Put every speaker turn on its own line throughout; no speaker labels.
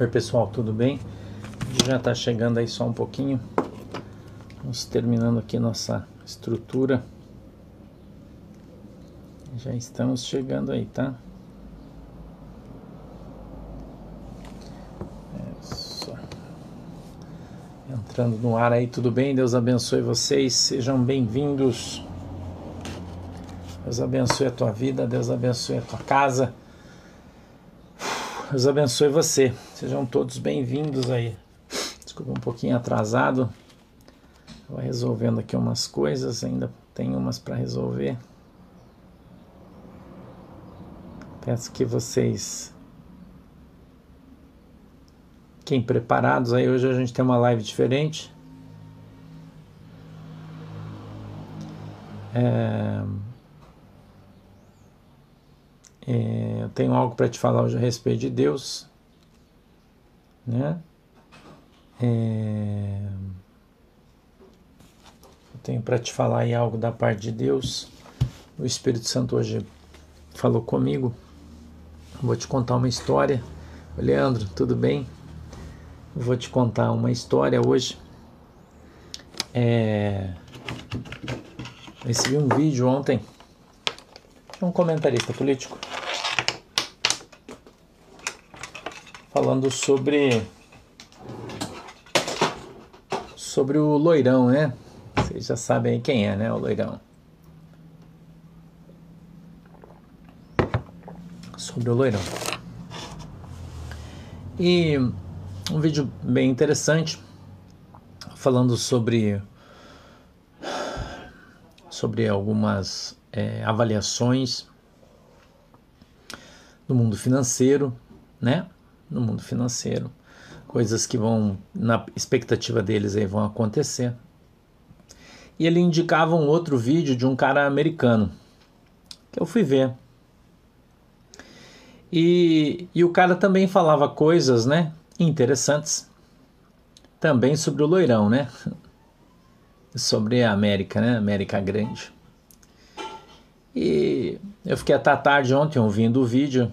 Oi pessoal, tudo bem? Já está chegando aí só um pouquinho. Vamos terminando aqui nossa estrutura. Já estamos chegando aí, tá? É só... Entrando no ar aí, tudo bem? Deus abençoe vocês, sejam bem-vindos. Deus abençoe a tua vida, Deus abençoe a tua casa. Deus abençoe você. Sejam todos bem-vindos aí. Desculpa um pouquinho atrasado. Estava resolvendo aqui umas coisas, ainda tem umas para resolver. Peço que vocês fiquem preparados aí. Hoje a gente tem uma live diferente. É é, eu tenho algo para te falar hoje a respeito de Deus, né? É, eu tenho para te falar aí algo da parte de Deus. O Espírito Santo hoje falou comigo. Vou te contar uma história. Leandro, tudo bem? Vou te contar uma história hoje. É, recebi um vídeo ontem de um comentarista político falando sobre sobre o loirão, né? Vocês já sabem quem é, né, o loirão. Sobre o loirão. E um vídeo bem interessante falando sobre sobre algumas é, avaliações do mundo financeiro, né? no mundo financeiro, coisas que vão, na expectativa deles, aí vão acontecer. E ele indicava um outro vídeo de um cara americano, que eu fui ver. E, e o cara também falava coisas, né, interessantes, também sobre o loirão, né, sobre a América, né, América Grande. E eu fiquei até tarde ontem ouvindo o vídeo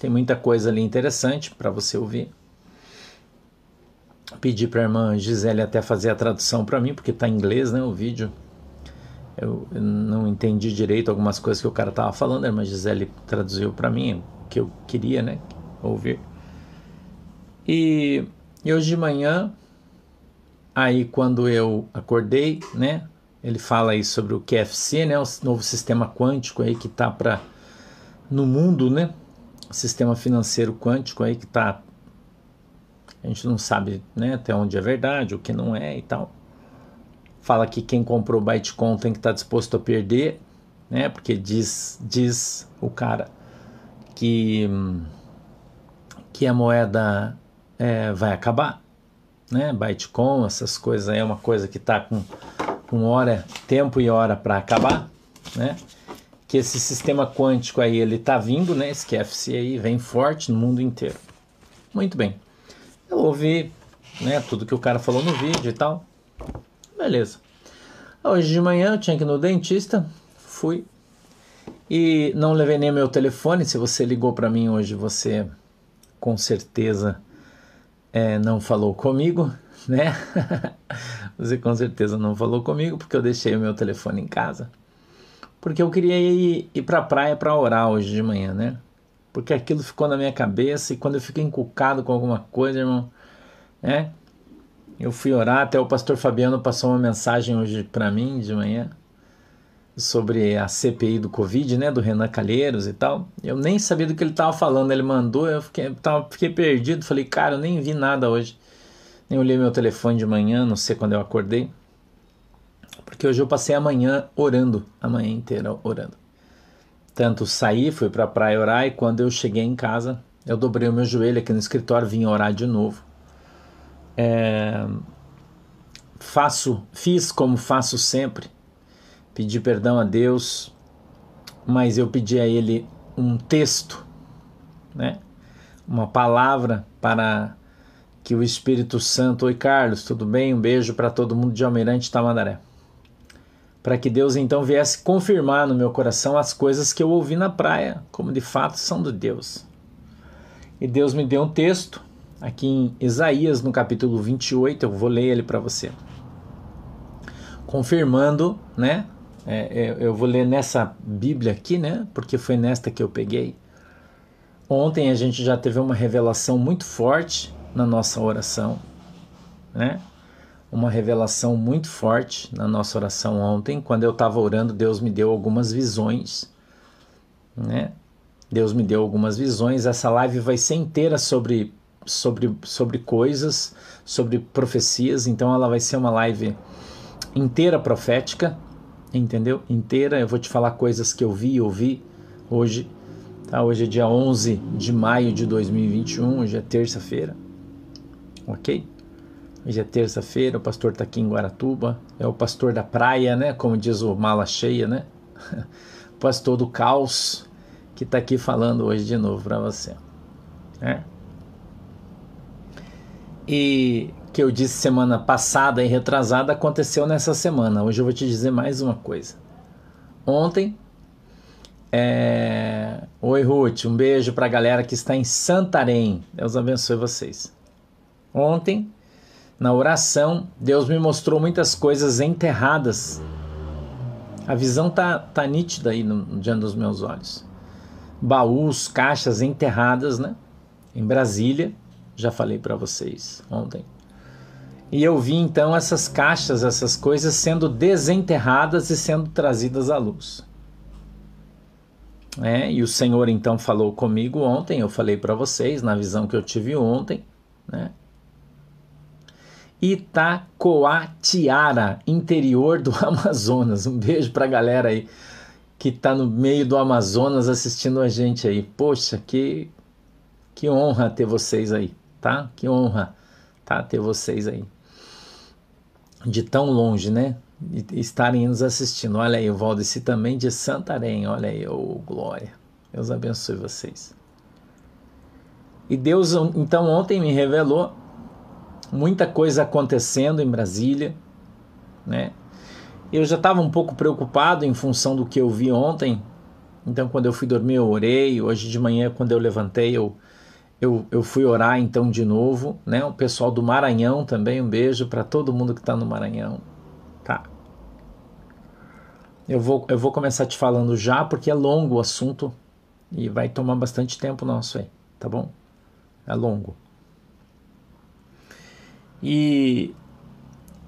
tem muita coisa ali interessante para você ouvir. Pedi para a irmã Gisele até fazer a tradução para mim, porque está em inglês né, o vídeo. Eu, eu não entendi direito algumas coisas que o cara estava falando, a irmã Gisele traduziu para mim o que eu queria né, ouvir. E, e hoje de manhã, aí quando eu acordei, né, ele fala aí sobre o QFC, né, o novo sistema quântico aí que está para no mundo, né? sistema financeiro quântico aí que tá a gente não sabe né, até onde é verdade, o que não é e tal. Fala que quem comprou Bitcoin tem que estar tá disposto a perder, né? Porque diz, diz o cara que, que a moeda é, vai acabar, né? Bitcoin, essas coisas aí é uma coisa que está com, com hora, tempo e hora para acabar, né? que esse sistema quântico aí ele tá vindo, né? Esse QFC aí vem forte no mundo inteiro. Muito bem. Eu ouvi, né, tudo que o cara falou no vídeo e tal. Beleza. Hoje de manhã eu tinha que ir no dentista, fui e não levei nem meu telefone. Se você ligou para mim hoje, você com certeza é, não falou comigo, né? você com certeza não falou comigo porque eu deixei o meu telefone em casa porque eu queria ir, ir para a praia para orar hoje de manhã, né? Porque aquilo ficou na minha cabeça e quando eu fico encucado com alguma coisa, irmão, né? Eu fui orar, até o pastor Fabiano passou uma mensagem hoje para mim de manhã sobre a CPI do Covid, né, do Renan Calheiros e tal. Eu nem sabia do que ele estava falando, ele mandou, eu fiquei, tava, fiquei perdido, falei, cara, eu nem vi nada hoje. Nem olhei meu telefone de manhã, não sei quando eu acordei. Porque hoje eu passei a manhã orando, a manhã inteira orando. Tanto saí, fui para a praia orar e quando eu cheguei em casa, eu dobrei o meu joelho aqui no escritório, vim orar de novo. É, faço, fiz como faço sempre, pedi perdão a Deus, mas eu pedi a Ele um texto, né? Uma palavra para que o Espírito Santo. Oi, Carlos, tudo bem? Um beijo para todo mundo de Almirante Tamandaré para que Deus então viesse confirmar no meu coração as coisas que eu ouvi na praia, como de fato são de Deus. E Deus me deu um texto, aqui em Isaías, no capítulo 28, eu vou ler ele para você. Confirmando, né? É, é, eu vou ler nessa Bíblia aqui, né? Porque foi nesta que eu peguei. Ontem a gente já teve uma revelação muito forte na nossa oração, né? uma revelação muito forte na nossa oração ontem. Quando eu estava orando, Deus me deu algumas visões, né? Deus me deu algumas visões. Essa live vai ser inteira sobre sobre sobre coisas, sobre profecias, então ela vai ser uma live inteira profética, entendeu? Inteira, eu vou te falar coisas que eu vi e ouvi hoje. Tá? Hoje é dia 11 de maio de 2021, hoje é terça-feira. OK? Hoje é terça-feira, o pastor está aqui em Guaratuba. É o pastor da praia, né? Como diz o Mala Cheia, né? O pastor do caos que está aqui falando hoje de novo para você. Né? E que eu disse semana passada e retrasada aconteceu nessa semana. Hoje eu vou te dizer mais uma coisa. Ontem é... Oi, Ruth. Um beijo para a galera que está em Santarém. Deus abençoe vocês. Ontem na oração, Deus me mostrou muitas coisas enterradas. A visão tá, tá nítida aí no, diante dos meus olhos. Baús, caixas enterradas, né? Em Brasília, já falei para vocês ontem. E eu vi então essas caixas, essas coisas sendo desenterradas e sendo trazidas à luz. É, e o Senhor então falou comigo ontem, eu falei para vocês na visão que eu tive ontem, né? Itacoatiara, interior do Amazonas. Um beijo para a galera aí que está no meio do Amazonas assistindo a gente aí. Poxa, que, que honra ter vocês aí, tá? Que honra tá? ter vocês aí. De tão longe, né? E estarem nos assistindo. Olha aí, o Valdeci também de Santarém. Olha aí, ô oh, glória. Deus abençoe vocês. E Deus, então, ontem me revelou muita coisa acontecendo em Brasília, né? Eu já estava um pouco preocupado em função do que eu vi ontem. Então, quando eu fui dormir, eu orei. Hoje de manhã, quando eu levantei, eu, eu, eu fui orar então de novo. Né? O pessoal do Maranhão também, um beijo para todo mundo que está no Maranhão. Tá. Eu vou, eu vou começar te falando já, porque é longo o assunto e vai tomar bastante tempo nosso aí, tá bom? É longo. E,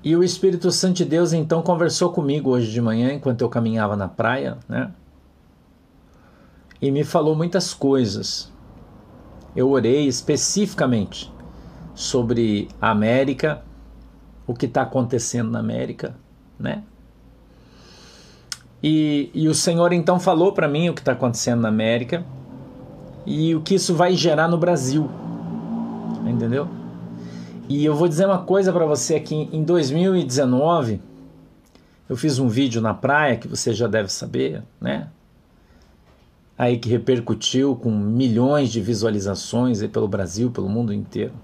e o Espírito Santo de Deus então conversou comigo hoje de manhã, enquanto eu caminhava na praia, né? E me falou muitas coisas. Eu orei especificamente sobre a América, o que está acontecendo na América, né? E, e o Senhor então falou para mim o que está acontecendo na América e o que isso vai gerar no Brasil, entendeu? E eu vou dizer uma coisa para você aqui, em 2019 eu fiz um vídeo na praia que você já deve saber, né? Aí que repercutiu com milhões de visualizações aí pelo Brasil, pelo mundo inteiro,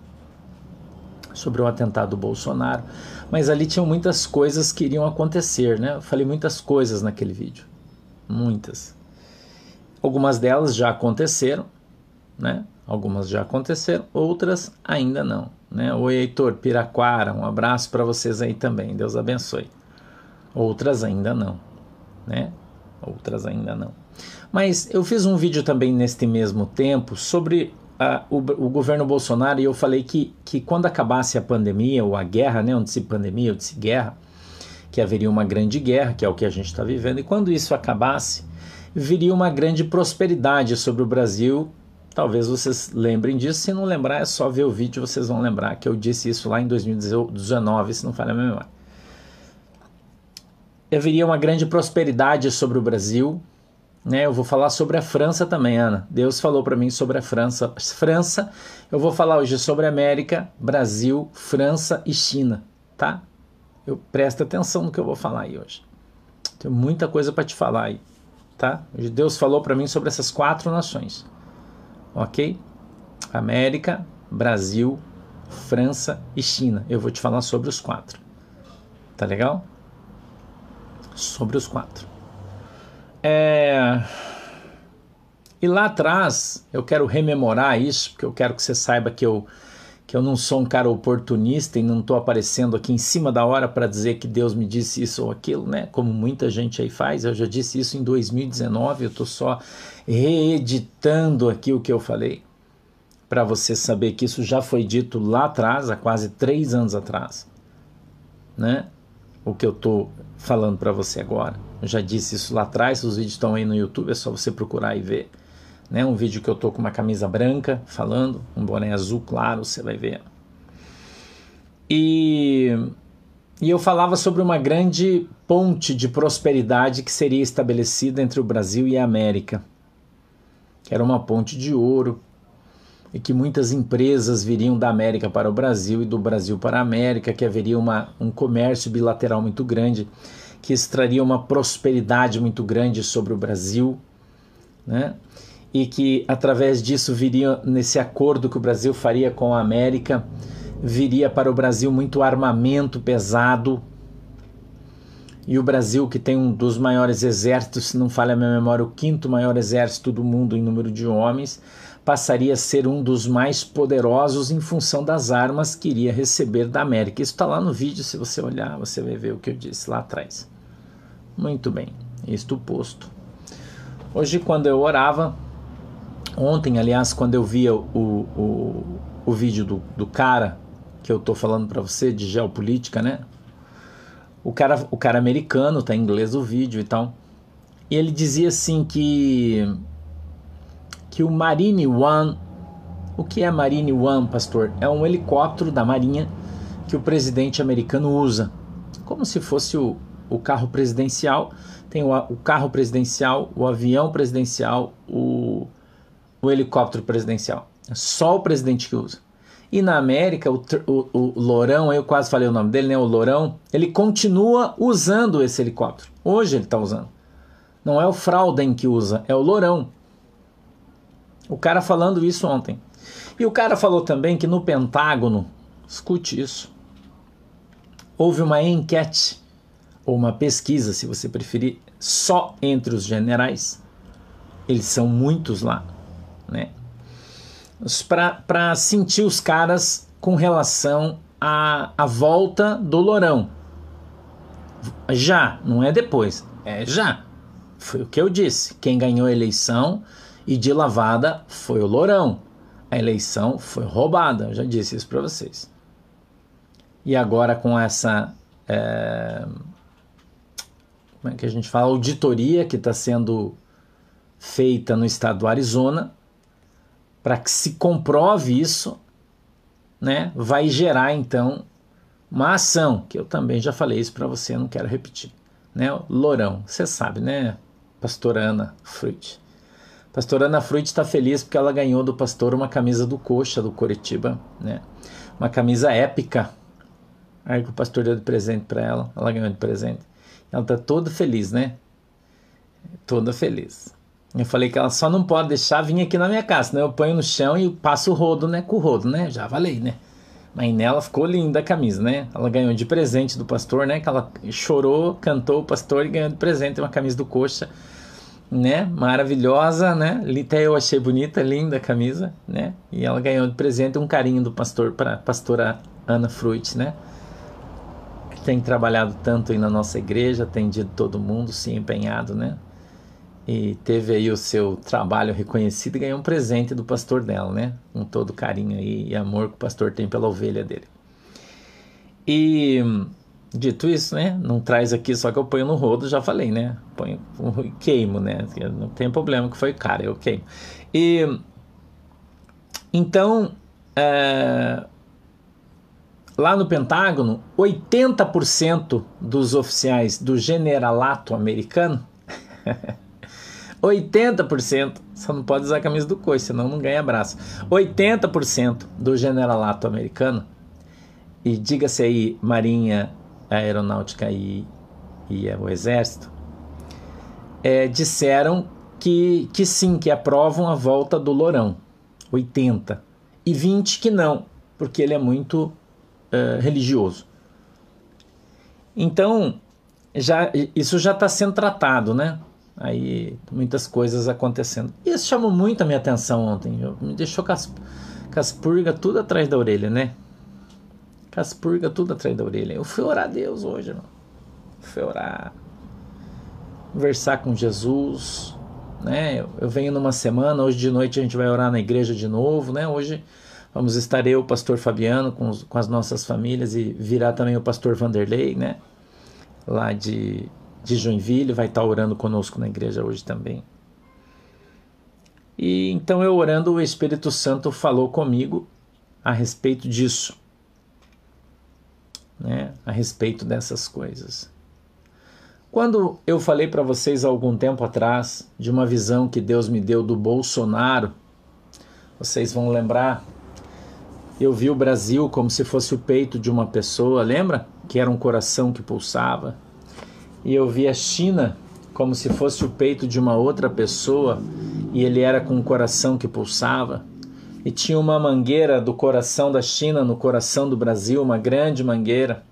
sobre o atentado do Bolsonaro. Mas ali tinham muitas coisas que iriam acontecer, né? Eu falei muitas coisas naquele vídeo. Muitas. Algumas delas já aconteceram, né? Algumas já aconteceram, outras ainda não. Né? Oi, Heitor, Piraquara, um abraço para vocês aí também, Deus abençoe. Outras ainda não, né? Outras ainda não. Mas eu fiz um vídeo também neste mesmo tempo sobre a, o, o, governo Bolsonaro e eu falei que, que quando acabasse a pandemia ou a guerra, né? onde se pandemia, ou se guerra, que haveria uma grande guerra, que é o que a gente está vivendo, e quando isso acabasse, viria uma grande prosperidade sobre o Brasil Talvez vocês lembrem disso, se não lembrar é só ver o vídeo, vocês vão lembrar que eu disse isso lá em 2019, se não falha a memória. Haveria uma grande prosperidade sobre o Brasil, né? Eu vou falar sobre a França também, Ana. Deus falou para mim sobre a França. França, eu vou falar hoje sobre América, Brasil, França e China, tá? Eu presta atenção no que eu vou falar aí hoje. Tem muita coisa para te falar aí, tá? Deus falou para mim sobre essas quatro nações ok? América, Brasil, França e China. Eu vou te falar sobre os quatro. Tá legal? Sobre os quatro. É... E lá atrás, eu quero rememorar isso, porque eu quero que você saiba que eu que eu não sou um cara oportunista e não estou aparecendo aqui em cima da hora para dizer que Deus me disse isso ou aquilo, né? Como muita gente aí faz. Eu já disse isso em 2019, eu estou só reeditando aqui o que eu falei, para você saber que isso já foi dito lá atrás, há quase três anos atrás, né? O que eu estou falando para você agora. Eu já disse isso lá atrás, os vídeos estão aí no YouTube, é só você procurar e ver né? Um vídeo que eu tô com uma camisa branca falando, um boné azul claro, você vai ver. E e eu falava sobre uma grande ponte de prosperidade que seria estabelecida entre o Brasil e a América, que era uma ponte de ouro e que muitas empresas viriam da América para o Brasil e do Brasil para a América, que haveria uma, um comércio bilateral muito grande, que extraria uma prosperidade muito grande sobre o Brasil, né? e que através disso viria nesse acordo que o Brasil faria com a América, viria para o Brasil muito armamento pesado. E o Brasil, que tem um dos maiores exércitos, se não falha a minha memória, o quinto maior exército do mundo em número de homens, passaria a ser um dos mais poderosos em função das armas que iria receber da América. Isso está lá no vídeo, se você olhar, você vai ver o que eu disse lá atrás. Muito bem, isto posto. Hoje, quando eu orava, Ontem, aliás, quando eu via o, o, o vídeo do, do cara que eu tô falando para você de geopolítica, né? O cara, o cara americano, tá em inglês o vídeo e tal. E ele dizia assim que que o Marine One, o que é Marine One, pastor? É um helicóptero da Marinha que o presidente americano usa, como se fosse o, o carro presidencial. Tem o, o carro presidencial, o avião presidencial, o o helicóptero presidencial. Só o presidente que usa. E na América, o, o, o, Lourão, eu quase falei o nome dele, né? O Lourão, ele continua usando esse helicóptero. Hoje ele está usando. Não é o Frauden que usa, é o Lourão. O cara falando isso ontem. E o cara falou também que no Pentágono, escute isso, houve uma enquete, ou uma pesquisa, se você preferir, só entre os generais. Eles são muitos lá né? Para sentir os caras com relação à, à volta do Lourão. Já, não é depois, é já. Foi o que eu disse. Quem ganhou a eleição e de lavada foi o Lourão. A eleição foi roubada, eu já disse isso para vocês. E agora com essa. É, como é que a gente fala? Auditoria que está sendo feita no estado do Arizona, para que se comprove isso, né, vai gerar então uma ação, que eu também já falei isso para você, não quero repetir. Né? Lourão, você sabe, né, Pastorana Ana Fruit? Pastorana Ana Fruit está feliz porque ela ganhou do pastor uma camisa do Coxa do Coritiba, né? Uma camisa épica. Aí que o pastor deu de presente para ela, ela ganhou de presente. Ela tá toda feliz, né? Toda feliz. Eu falei que ela só não pode deixar vir aqui na minha casa, né? Eu ponho no chão e passo o rodo, né? Com o rodo, né? Já valei, né? Mas nela ficou linda a camisa, né? Ela ganhou de presente do pastor, né? Que ela chorou, cantou o pastor e ganhou de presente uma camisa do coxa, né? Maravilhosa, né? Até eu achei bonita, linda a camisa, né? E ela ganhou de presente um carinho do pastor para pastora Ana Fruit, né? que Tem trabalhado tanto aí na nossa igreja, atendido todo mundo, se empenhado, né? e teve aí o seu trabalho reconhecido e ganhou um presente do pastor dela, né? Com um todo carinho aí e amor que o pastor tem pela ovelha dele. E dito isso, né? Não traz aqui só que eu ponho no rodo, já falei, né? Ponho queimo, né? Não tem problema que foi cara, eu queimo. E então é, lá no Pentágono, 80% dos oficiais do generalato americano 80%, só não pode usar a camisa do Coice, senão não ganha abraço. 80% do generalato americano, e diga-se aí Marinha, Aeronáutica e, e é o Exército, é, disseram que, que sim, que aprovam a volta do Lourão, 80%. E 20% que não, porque ele é muito eh, religioso. Então, já, isso já está sendo tratado, né? Aí muitas coisas acontecendo. Isso chamou muito a minha atenção ontem. Me deixou purgas tudo atrás da orelha, né? purgas tudo atrás da orelha. Eu fui orar a Deus hoje, irmão. Fui orar. Conversar com Jesus. Né? Eu, eu venho numa semana, hoje de noite a gente vai orar na igreja de novo, né? Hoje vamos estar eu, o pastor Fabiano, com, os, com as nossas famílias e virá também o pastor Vanderlei, né? Lá de de Joinville, vai estar orando conosco na igreja hoje também. E então eu orando, o Espírito Santo falou comigo a respeito disso, né? A respeito dessas coisas. Quando eu falei para vocês há algum tempo atrás de uma visão que Deus me deu do Bolsonaro, vocês vão lembrar. Eu vi o Brasil como se fosse o peito de uma pessoa, lembra? Que era um coração que pulsava e eu vi a China como se fosse o peito de uma outra pessoa e ele era com um coração que pulsava. E tinha uma mangueira do coração da China no coração do Brasil, uma grande mangueira.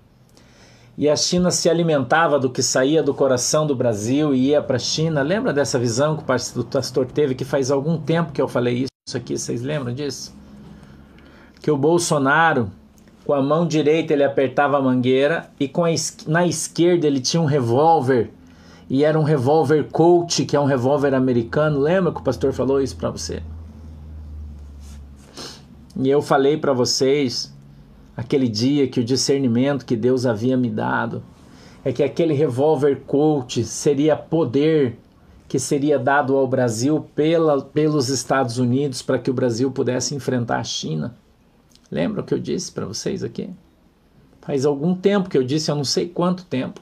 E a China se alimentava do que saía do coração do Brasil e ia para a China. Lembra dessa visão que o pastor teve que faz algum tempo que eu falei isso aqui? Vocês lembram disso? Que o Bolsonaro com a mão direita ele apertava a mangueira e com a es na esquerda ele tinha um revólver. E era um revólver Colt, que é um revólver americano. Lembra que o pastor falou isso para você? E eu falei para vocês aquele dia que o discernimento que Deus havia me dado é que aquele revólver Colt seria poder que seria dado ao Brasil pela, pelos Estados Unidos para que o Brasil pudesse enfrentar a China. Lembra o que eu disse para vocês aqui? Faz algum tempo que eu disse, eu não sei quanto tempo,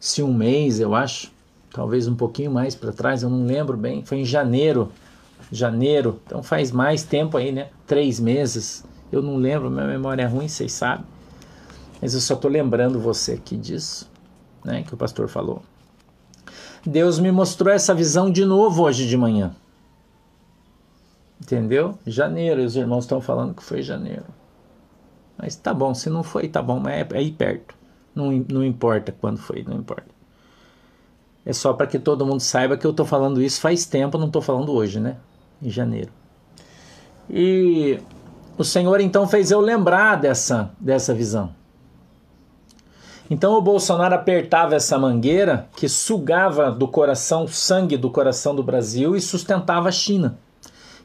se um mês, eu acho, talvez um pouquinho mais para trás, eu não lembro bem. Foi em janeiro, janeiro, então faz mais tempo aí, né? Três meses. Eu não lembro, minha memória é ruim, vocês sabem. Mas eu só estou lembrando você aqui disso, né? Que o pastor falou. Deus me mostrou essa visão de novo hoje de manhã. Entendeu? Janeiro, os irmãos estão falando que foi janeiro. Mas tá bom, se não foi, tá bom, mas é, é aí perto. Não, não importa quando foi, não importa. É só para que todo mundo saiba que eu estou falando isso faz tempo, não estou falando hoje, né? Em janeiro. E o Senhor então fez eu lembrar dessa, dessa visão. Então o Bolsonaro apertava essa mangueira que sugava do coração o sangue do coração do Brasil e sustentava a China.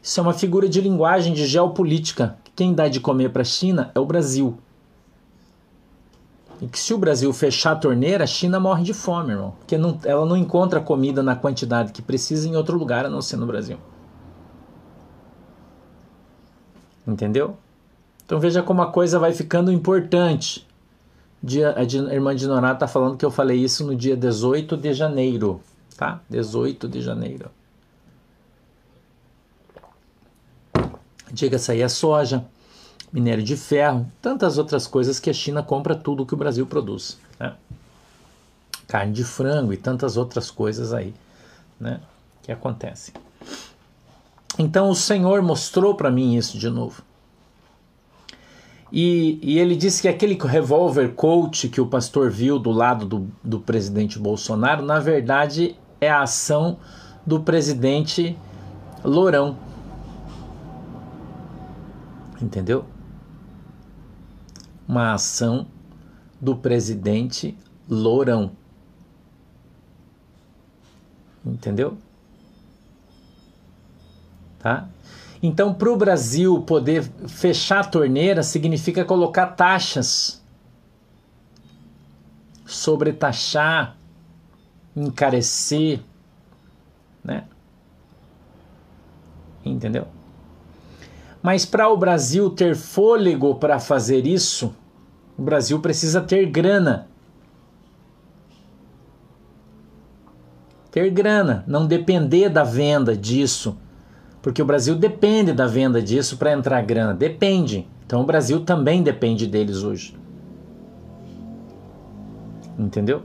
Isso é uma figura de linguagem de geopolítica quem dá de comer para a China é o Brasil. E que se o Brasil fechar a torneira, a China morre de fome, irmão. Porque não, ela não encontra comida na quantidade que precisa em outro lugar a não ser no Brasil. Entendeu? Então veja como a coisa vai ficando importante. Dia, a irmã de Norá está falando que eu falei isso no dia 18 de janeiro. Tá? 18 de janeiro. Chega se sair a é soja, minério de ferro, tantas outras coisas que a China compra tudo que o Brasil produz. Né? Carne de frango e tantas outras coisas aí né, que acontecem. Então o Senhor mostrou para mim isso de novo. E, e, ele disse que aquele revólver coach que o pastor viu do lado do, do presidente Bolsonaro, na verdade, é a ação do presidente Lourão entendeu? Uma ação do presidente Lourão. Entendeu? Tá? Então, para o Brasil poder fechar a torneira, significa colocar taxas, sobretaxar, encarecer, né? Entendeu? Mas para o Brasil ter fôlego para fazer isso, o Brasil precisa ter grana. Ter grana, não depender da venda disso. Porque o Brasil depende da venda disso para entrar grana. Depende. Então o Brasil também depende deles hoje. Entendeu?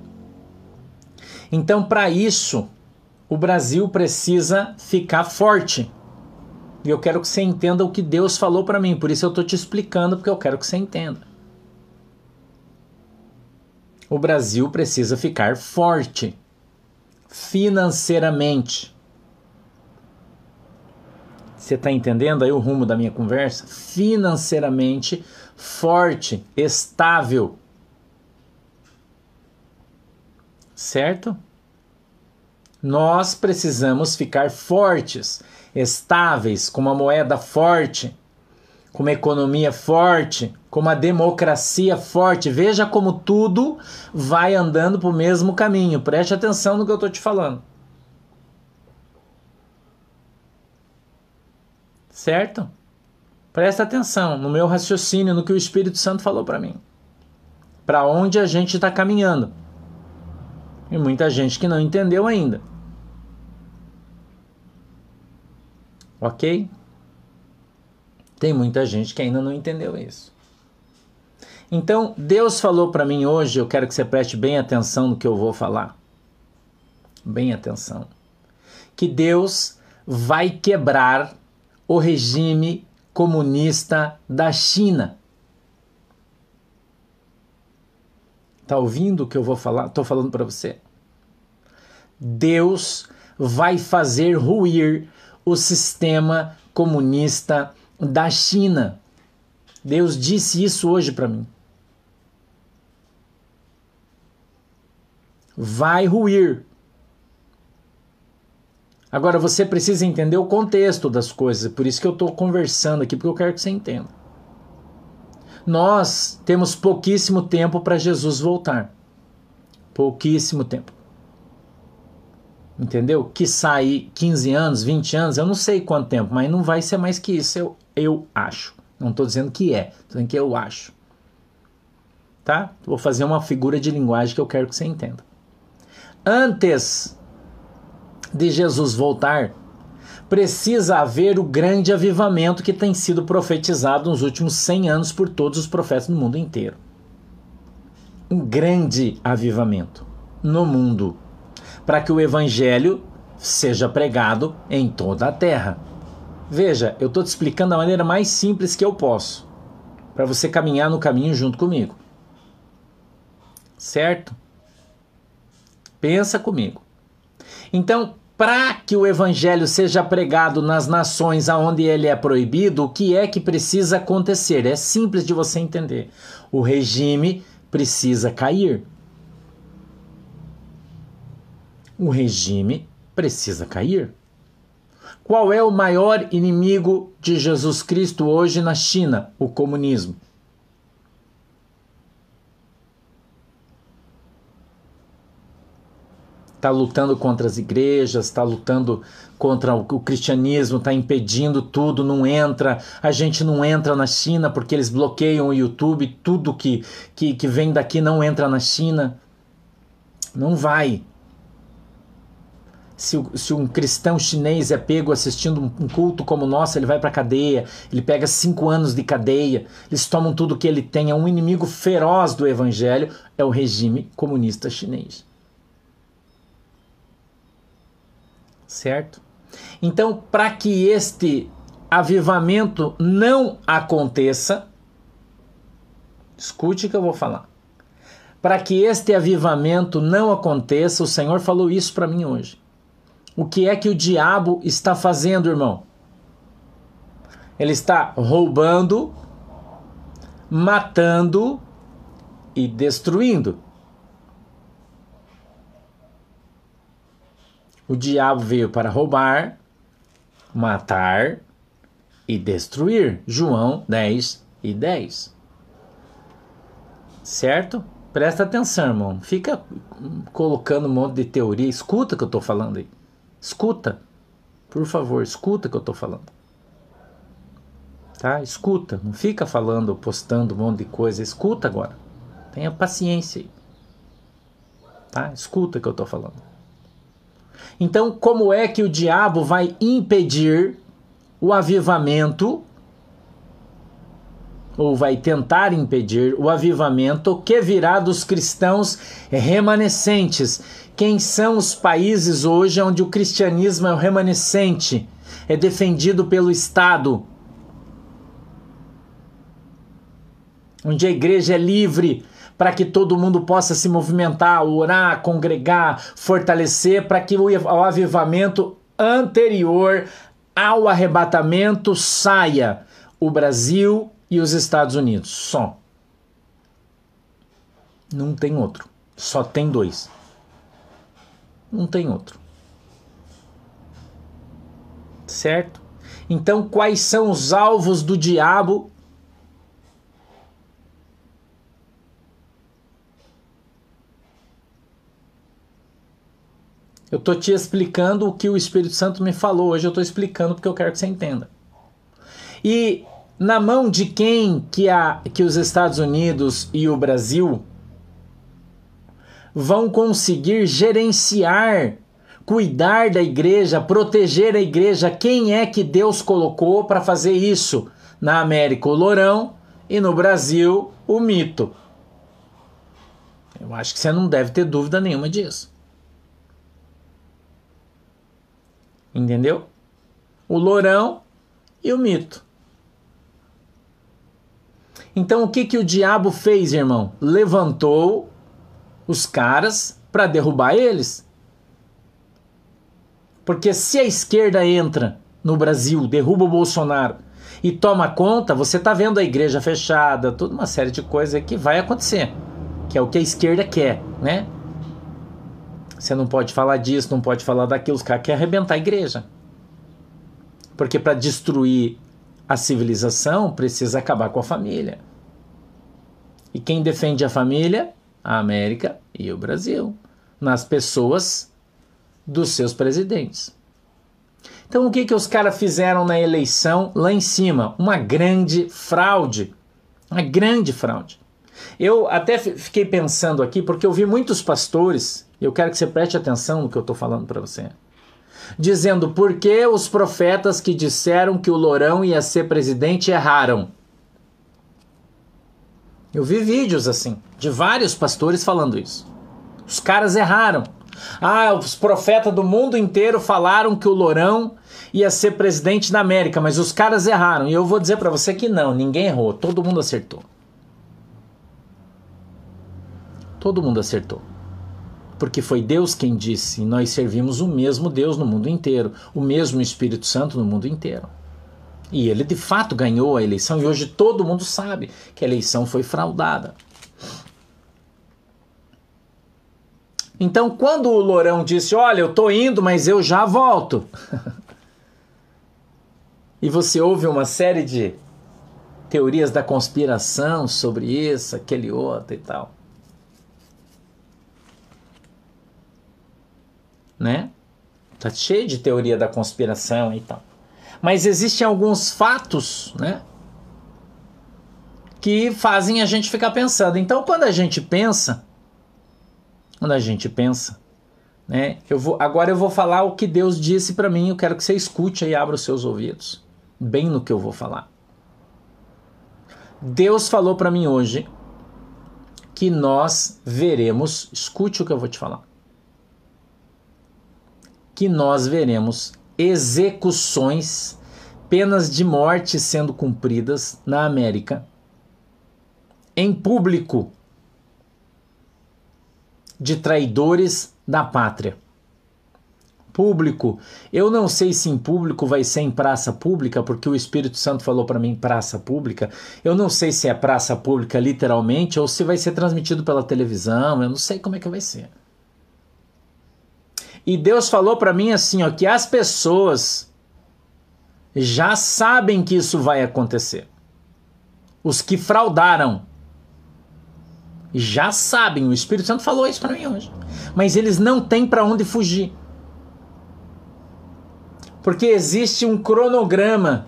Então, para isso, o Brasil precisa ficar forte. E eu quero que você entenda o que Deus falou para mim. Por isso eu estou te explicando, porque eu quero que você entenda. O Brasil precisa ficar forte financeiramente. Você está entendendo aí o rumo da minha conversa? Financeiramente forte, estável. Certo? Nós precisamos ficar fortes estáveis, com uma moeda forte, com uma economia forte, com uma democracia forte. Veja como tudo vai andando para o mesmo caminho. Preste atenção no que eu estou te falando. Certo? Presta atenção no meu raciocínio, no que o Espírito Santo falou para mim. Para onde a gente está caminhando. E muita gente que não entendeu ainda. Ok? Tem muita gente que ainda não entendeu isso. Então, Deus falou para mim hoje, eu quero que você preste bem atenção no que eu vou falar. Bem atenção. Que Deus vai quebrar o regime comunista da China. Tá ouvindo o que eu vou falar? Tô falando para você. Deus vai fazer ruir o sistema comunista da China. Deus disse isso hoje para mim. Vai ruir. Agora você precisa entender o contexto das coisas, por isso que eu estou conversando aqui, porque eu quero que você entenda. Nós temos pouquíssimo tempo para Jesus voltar. Pouquíssimo tempo entendeu? Que sair 15 anos, 20 anos, eu não sei quanto tempo, mas não vai ser mais que isso, eu, eu acho. Não estou dizendo que é, estou dizendo que eu acho. Tá? Vou fazer uma figura de linguagem que eu quero que você entenda. Antes de Jesus voltar, precisa haver o grande avivamento que tem sido profetizado nos últimos 100 anos por todos os profetas no mundo inteiro. Um grande avivamento no mundo para que o evangelho seja pregado em toda a terra. Veja, eu estou te explicando da maneira mais simples que eu posso, para você caminhar no caminho junto comigo. Certo? Pensa comigo. Então, para que o evangelho seja pregado nas nações aonde ele é proibido, o que é que precisa acontecer? É simples de você entender. O regime precisa cair o regime precisa cair. Qual é o maior inimigo de Jesus Cristo hoje na China? O comunismo. Está lutando contra as igrejas, está lutando contra o cristianismo, está impedindo tudo, não entra. A gente não entra na China porque eles bloqueiam o YouTube, tudo que, que, que vem daqui não entra na China. Não vai se, se, um cristão chinês é pego assistindo um, culto como o nosso, ele vai para cadeia, ele pega cinco anos de cadeia, eles tomam tudo que ele tem. É um inimigo feroz do evangelho, é o regime comunista chinês. Certo? Então, para que este avivamento não aconteça, escute o que eu vou falar. Para que este avivamento não aconteça, o Senhor falou isso para mim hoje. O que é que o diabo está fazendo, irmão? Ele está roubando, matando e destruindo. O diabo veio para roubar, matar e destruir. João 10 e 10. Certo? Presta atenção, irmão. Fica colocando um monte de teoria. Escuta o que eu estou falando aí. Escuta. Por favor, escuta o que eu estou falando. Tá? Escuta. Não fica falando, postando um monte de coisa. Escuta agora. Tenha paciência aí. Tá? Escuta o que eu estou falando. Então, como é que o diabo vai impedir o avivamento ou vai tentar impedir o avivamento que virá dos cristãos remanescentes. Quem são os países hoje onde o cristianismo é o remanescente? É defendido pelo Estado. Onde a igreja é livre para que todo mundo possa se movimentar, orar, congregar, fortalecer, para que o avivamento anterior ao arrebatamento saia. O Brasil e os Estados Unidos. Só. Não tem outro. Só tem dois. Não tem outro. Certo? Então, quais são os alvos do diabo? Eu tô te explicando o que o Espírito Santo me falou. Hoje eu tô explicando porque eu quero que você entenda. E na mão de quem que, a, que os Estados Unidos e o Brasil vão conseguir gerenciar, cuidar da igreja, proteger a igreja? Quem é que Deus colocou para fazer isso? Na América, o Lourão e no Brasil, o Mito. Eu acho que você não deve ter dúvida nenhuma disso. Entendeu? O Lourão e o Mito. Então o que, que o diabo fez, irmão? Levantou os caras para derrubar eles. Porque se a esquerda entra no Brasil, derruba o Bolsonaro e toma conta, você está vendo a igreja fechada, toda uma série de coisas que vai acontecer, que é o que a esquerda quer, né? Você não pode falar disso, não pode falar daquilo, os caras querem arrebentar a igreja. Porque para destruir a civilização, precisa acabar com a família. E quem defende a família? A América e o Brasil, nas pessoas dos seus presidentes. Então, o que, que os caras fizeram na eleição lá em cima? Uma grande fraude. Uma grande fraude. Eu até fiquei pensando aqui, porque eu vi muitos pastores, e eu quero que você preste atenção no que eu estou falando para você, dizendo por que os profetas que disseram que o Lourão ia ser presidente erraram. Eu vi vídeos assim, de vários pastores falando isso. Os caras erraram. Ah, os profetas do mundo inteiro falaram que o Lourão ia ser presidente da América, mas os caras erraram. E eu vou dizer para você que não, ninguém errou, todo mundo acertou. Todo mundo acertou. Porque foi Deus quem disse, nós servimos o mesmo Deus no mundo inteiro, o mesmo Espírito Santo no mundo inteiro. E ele de fato ganhou a eleição e hoje todo mundo sabe que a eleição foi fraudada. Então, quando o Lourão disse: Olha, eu tô indo, mas eu já volto. e você ouve uma série de teorias da conspiração sobre isso, aquele outro e tal. Né? Tá cheio de teoria da conspiração e tal mas existem alguns fatos, né? Que fazem a gente ficar pensando. Então, quando a gente pensa, quando a gente pensa, né? Eu vou, agora eu vou falar o que Deus disse para mim. Eu quero que você escute e abra os seus ouvidos, bem no que eu vou falar. Deus falou para mim hoje que nós veremos, escute o que eu vou te falar, que nós veremos execuções, penas de morte sendo cumpridas na América em público de traidores da pátria. Público, eu não sei se em público vai ser em praça pública, porque o Espírito Santo falou para mim praça pública. Eu não sei se é praça pública literalmente ou se vai ser transmitido pela televisão, eu não sei como é que vai ser. E Deus falou para mim assim, ó, que as pessoas já sabem que isso vai acontecer. Os que fraudaram já sabem, o Espírito Santo falou isso para mim hoje. Mas eles não têm para onde fugir. Porque existe um cronograma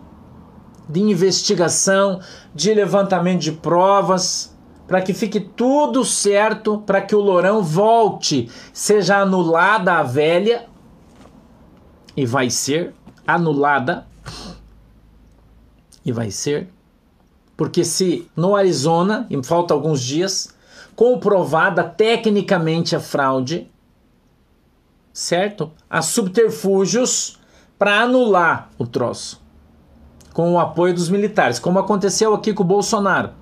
de investigação, de levantamento de provas, para que fique tudo certo, para que o Lourão volte, seja anulada a velha e vai ser anulada e vai ser porque se no Arizona, e falta alguns dias, comprovada tecnicamente a fraude, certo? Há subterfúgios para anular o troço com o apoio dos militares, como aconteceu aqui com o Bolsonaro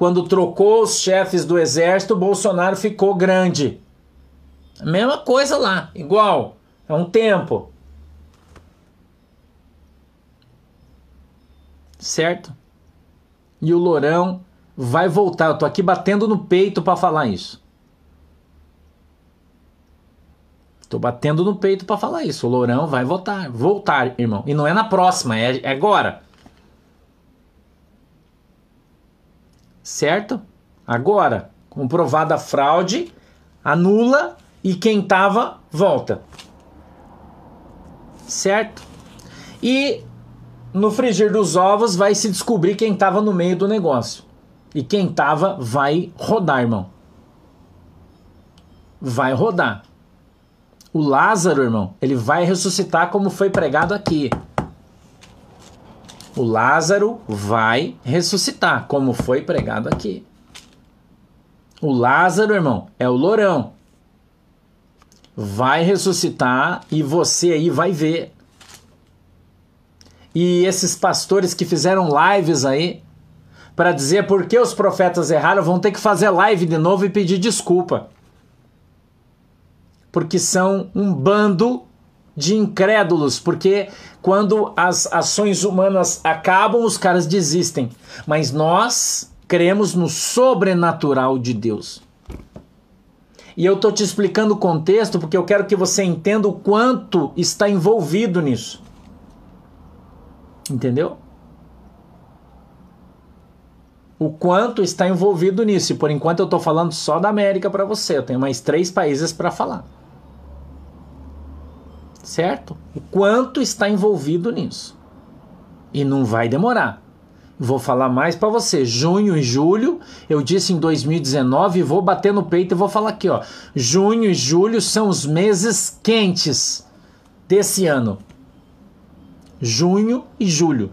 quando trocou os chefes do exército, Bolsonaro ficou grande. Mesma coisa lá, igual. É um tempo. Certo? E o Lourão vai voltar. Eu tô aqui batendo no peito para falar isso. Tô batendo no peito para falar isso. O Lourão vai voltar. Voltar, irmão. E não é na próxima, é, é agora. certo? Agora, comprovada a fraude, anula e quem tava volta. Certo? E no frigir dos ovos vai se descobrir quem tava no meio do negócio. E quem tava vai rodar, irmão. Vai rodar. O Lázaro, irmão, ele vai ressuscitar como foi pregado aqui. O Lázaro vai ressuscitar, como foi pregado aqui. O Lázaro, irmão, é o lourão. Vai ressuscitar e você aí vai ver. E esses pastores que fizeram lives aí para dizer por que os profetas erraram vão ter que fazer live de novo e pedir desculpa. Porque são um bando de incrédulos, porque quando as ações humanas acabam, os caras desistem. Mas nós cremos no sobrenatural de Deus. E eu estou te explicando o contexto porque eu quero que você entenda o quanto está envolvido nisso. Entendeu? O quanto está envolvido nisso. E por enquanto eu estou falando só da América para você. Eu tenho mais três países para falar certo? O quanto está envolvido nisso. E não vai demorar. Vou falar mais para você. Junho e julho, eu disse em 2019, vou bater no peito e vou falar aqui, ó. Junho e julho são os meses quentes desse ano. Junho e julho.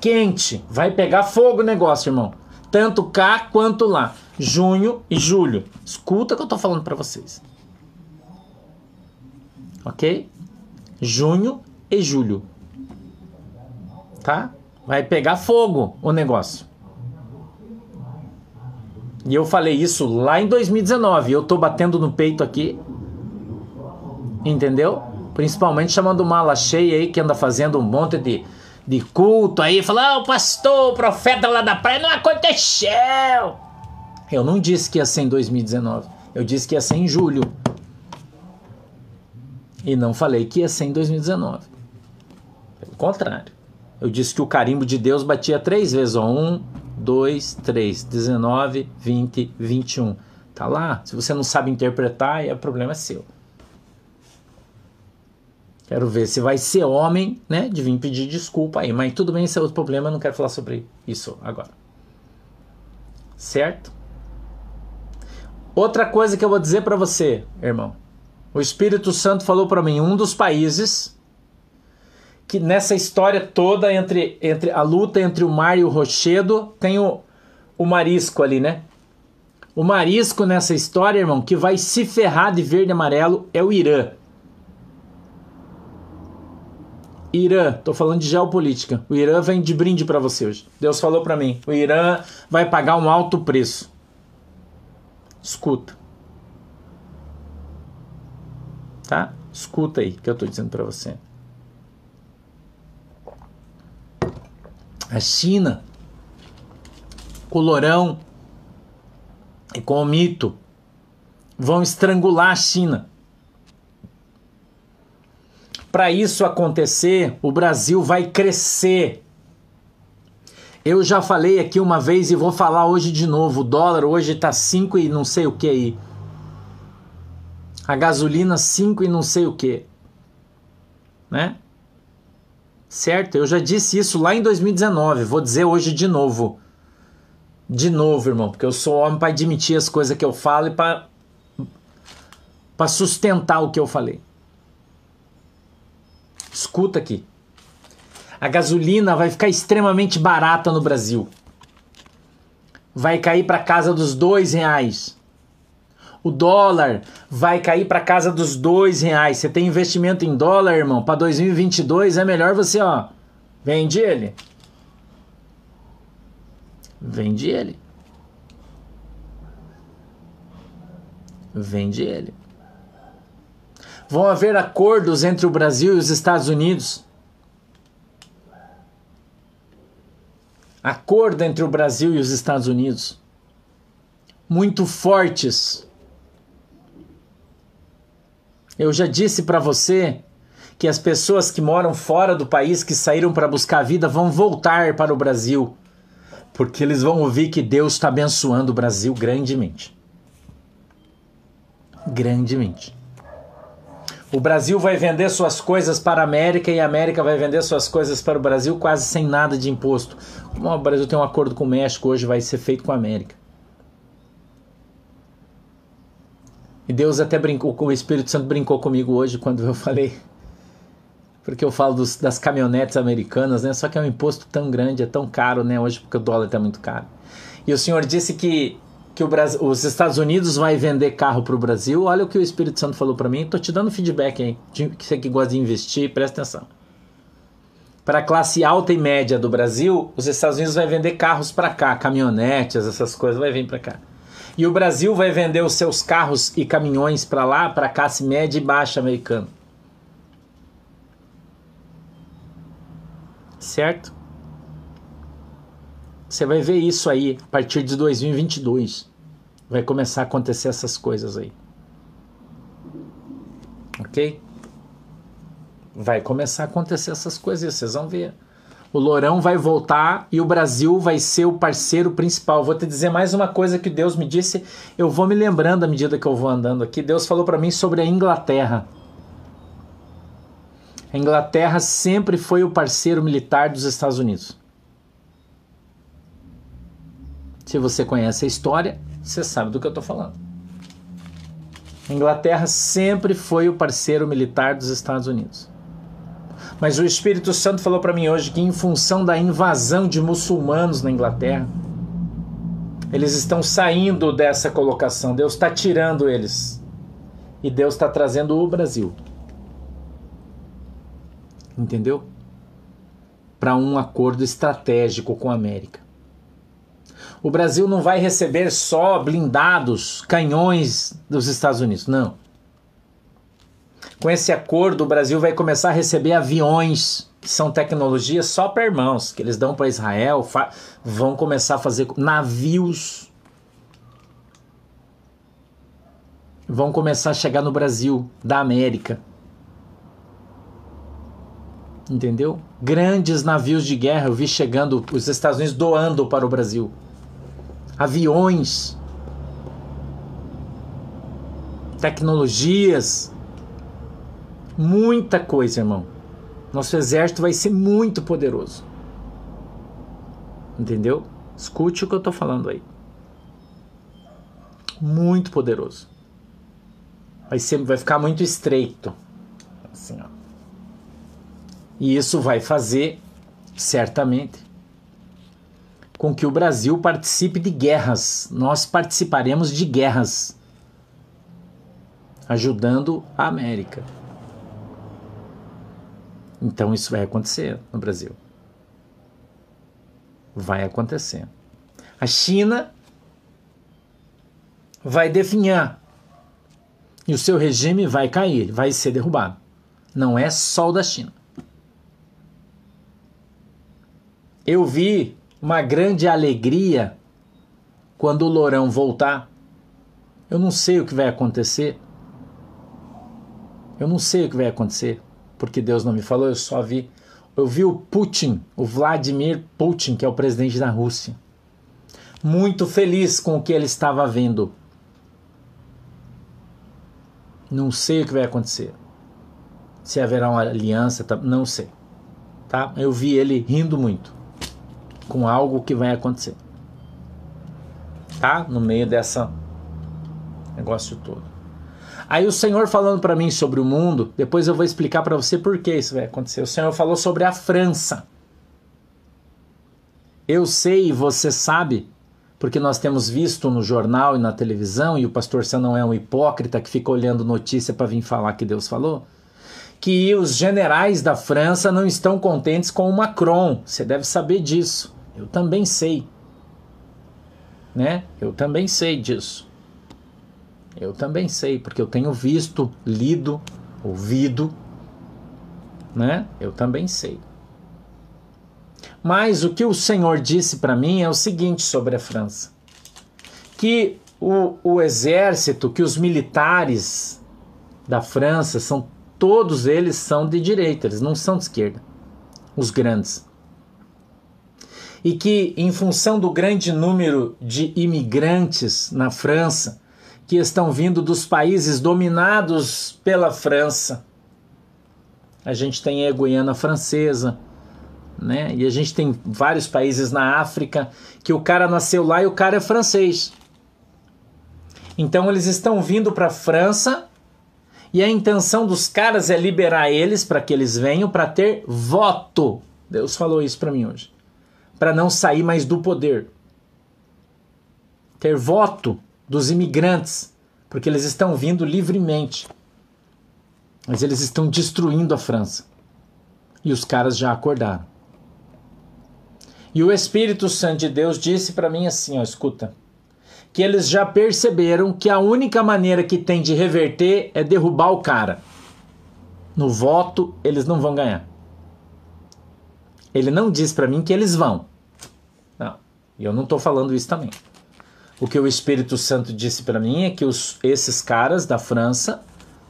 Quente, vai pegar fogo o negócio, irmão. Tanto cá quanto lá. Junho e julho. Escuta o que eu tô falando para vocês. OK? junho e julho. Tá? Vai pegar fogo o negócio. E eu falei isso lá em 2019. Eu tô batendo no peito aqui. Entendeu? Principalmente chamando mala cheia aí que anda fazendo um monte de, de culto aí. Fala, ah, o pastor, o profeta lá da praia, não aconteceu. Eu não disse que ia ser em 2019. Eu disse que ia ser em julho. E não falei que ia ser em 2019. Pelo contrário. Eu disse que o carimbo de Deus batia três vezes: ó, dois, três. 19, 20, 21. Tá lá. Se você não sabe interpretar, o é problema é seu. Quero ver se vai ser homem, né? De vir pedir desculpa aí. Mas tudo bem, esse é outro problema. Eu não quero falar sobre isso agora. Certo? Outra coisa que eu vou dizer para você, irmão. O Espírito Santo falou para mim, um dos países que nessa história toda entre, entre a luta entre o mar e o rochedo tem o, o marisco ali, né? O marisco nessa história, irmão, que vai se ferrar de verde e amarelo é o Irã. Irã, tô falando de geopolítica. O Irã vem de brinde para você hoje. Deus falou para mim, o Irã vai pagar um alto preço. Escuta. tá? Escuta aí o que eu tô dizendo para você. A China, Colorão e com o mito vão estrangular a China. Para isso acontecer, o Brasil vai crescer. Eu já falei aqui uma vez e vou falar hoje de novo. O dólar hoje está 5 e não sei o que aí a gasolina 5 e não sei o que, né? Certo? Eu já disse isso lá em 2019, vou dizer hoje de novo. De novo, irmão, porque eu sou homem para admitir as coisas que eu falo e para para sustentar o que eu falei. Escuta aqui. A gasolina vai ficar extremamente barata no Brasil. Vai cair para casa dos dois reais o dólar vai cair para casa dos dois reais. Você tem investimento em dólar, irmão? Para 2022 é melhor você, ó, vende ele. Vende ele. Vende ele. Vão haver acordos entre o Brasil e os Estados Unidos. Acordo entre o Brasil e os Estados Unidos. Muito fortes eu já disse para você que as pessoas que moram fora do país, que saíram para buscar a vida, vão voltar para o Brasil, porque eles vão ouvir que Deus está abençoando o Brasil grandemente. Grandemente. O Brasil vai vender suas coisas para a América e a América vai vender suas coisas para o Brasil quase sem nada de imposto. Como o Brasil tem um acordo com o México, hoje vai ser feito com a América. E Deus até brincou, o Espírito Santo brincou comigo hoje quando eu falei. Porque eu falo dos, das caminhonetes americanas, né? Só que é um imposto tão grande, é tão caro, né? Hoje, porque o dólar está muito caro. E o senhor disse que, que Brasil, os Estados Unidos vai vender carro para o Brasil. Olha o que o Espírito Santo falou para mim. Estou te dando feedback, hein? De, que você que gosta de investir, presta atenção. Para a classe alta e média do Brasil, os Estados Unidos vai vender carros para cá, caminhonetes, essas coisas, vai vir para cá. E o Brasil vai vender os seus carros e caminhões para lá, para a classe média e baixa americana. Certo? Você vai ver isso aí a partir de 2022. Vai começar a acontecer essas coisas aí. Ok? Vai começar a acontecer essas coisas, vocês vão ver. O Lourão vai voltar e o Brasil vai ser o parceiro principal. Vou te dizer mais uma coisa que Deus me disse. Eu vou me lembrando à medida que eu vou andando aqui. Deus falou para mim sobre a Inglaterra. A Inglaterra sempre foi o parceiro militar dos Estados Unidos. Se você conhece a história, você sabe do que eu estou falando. A Inglaterra sempre foi o parceiro militar dos Estados Unidos. Mas o Espírito Santo falou para mim hoje que, em função da invasão de muçulmanos na Inglaterra, eles estão saindo dessa colocação. Deus está tirando eles. E Deus está trazendo o Brasil. Entendeu? Para um acordo estratégico com a América. O Brasil não vai receber só blindados, canhões dos Estados Unidos. Não. Com esse acordo, o Brasil vai começar a receber aviões, que são tecnologias só para irmãos, que eles dão para Israel, vão começar a fazer navios. Vão começar a chegar no Brasil, da América. Entendeu? Grandes navios de guerra eu vi chegando, os Estados Unidos doando para o Brasil. Aviões. Tecnologias muita coisa, irmão. Nosso exército vai ser muito poderoso. Entendeu? Escute o que eu estou falando aí. Muito poderoso. Vai, ser, vai ficar muito estreito. Assim, ó. E isso vai fazer, certamente, com que o Brasil participe de guerras. Nós participaremos de guerras, ajudando a América. Então isso vai acontecer no Brasil. Vai acontecer. A China vai definhar e o seu regime vai cair, vai ser derrubado. Não é só o da China. Eu vi uma grande alegria quando o Lourão voltar. Eu não sei o que vai acontecer. Eu não sei o que vai acontecer porque Deus não me falou, eu só vi. Eu vi o Putin, o Vladimir Putin, que é o presidente da Rússia, muito feliz com o que ele estava vendo. Não sei o que vai acontecer. Se haverá uma aliança, tá, não sei. Tá? Eu vi ele rindo muito com algo que vai acontecer. Tá? No meio dessa negócio todo. Aí o Senhor falando para mim sobre o mundo, depois eu vou explicar para você por que isso vai acontecer. O Senhor falou sobre a França. Eu sei e você sabe, porque nós temos visto no jornal e na televisão, e o pastor Sam não é um hipócrita que fica olhando notícia para vir falar que Deus falou, que os generais da França não estão contentes com o Macron. Você deve saber disso. Eu também sei. Né? Eu também sei disso. Eu também sei, porque eu tenho visto, lido, ouvido, né? Eu também sei. Mas o que o Senhor disse para mim é o seguinte sobre a França: que o, o exército, que os militares da França são todos eles são de direita, eles não são de esquerda, os grandes. E que, em função do grande número de imigrantes na França, que estão vindo dos países dominados pela França. A gente tem a Guiana Francesa, né? E a gente tem vários países na África que o cara nasceu lá e o cara é francês. Então eles estão vindo para a França e a intenção dos caras é liberar eles para que eles venham para ter voto. Deus falou isso para mim hoje. Para não sair mais do poder. Ter voto dos imigrantes, porque eles estão vindo livremente. Mas eles estão destruindo a França. E os caras já acordaram. E o Espírito Santo de Deus disse para mim assim, ó, escuta, que eles já perceberam que a única maneira que tem de reverter é derrubar o cara. No voto eles não vão ganhar. Ele não diz para mim que eles vão. Não. E eu não estou falando isso também. O que o Espírito Santo disse para mim é que os, esses caras da França,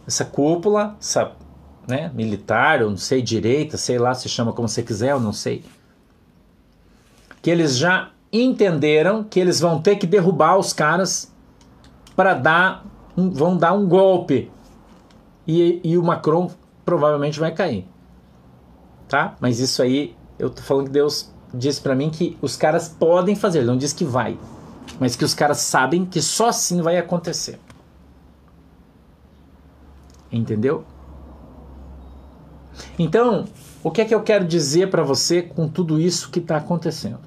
essa cúpula, essa né, militar, eu não sei, direita, sei lá se chama como você quiser, eu não sei, que eles já entenderam que eles vão ter que derrubar os caras para dar um, vão dar um golpe e, e o Macron provavelmente vai cair, tá? Mas isso aí eu tô falando que Deus disse para mim que os caras podem fazer, não diz que vai mas que os caras sabem que só assim vai acontecer. Entendeu? Então, o que é que eu quero dizer para você com tudo isso que está acontecendo?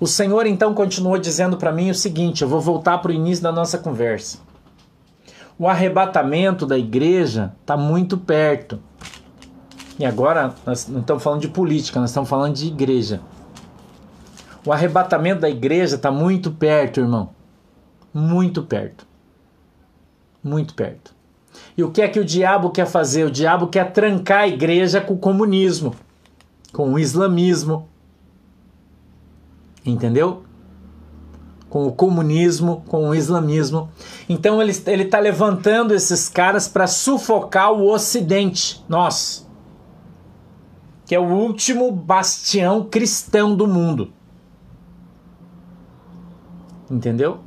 O Senhor então continuou dizendo para mim o seguinte: eu vou voltar para o início da nossa conversa. O arrebatamento da igreja está muito perto. E agora nós não estamos falando de política, nós estamos falando de igreja. O arrebatamento da igreja está muito perto, irmão. Muito perto. Muito perto. E o que é que o diabo quer fazer? O diabo quer trancar a igreja com o comunismo, com o islamismo. Entendeu? Com o comunismo, com o islamismo. Então ele está levantando esses caras para sufocar o Ocidente, nós, que é o último bastião cristão do mundo. Entendeu?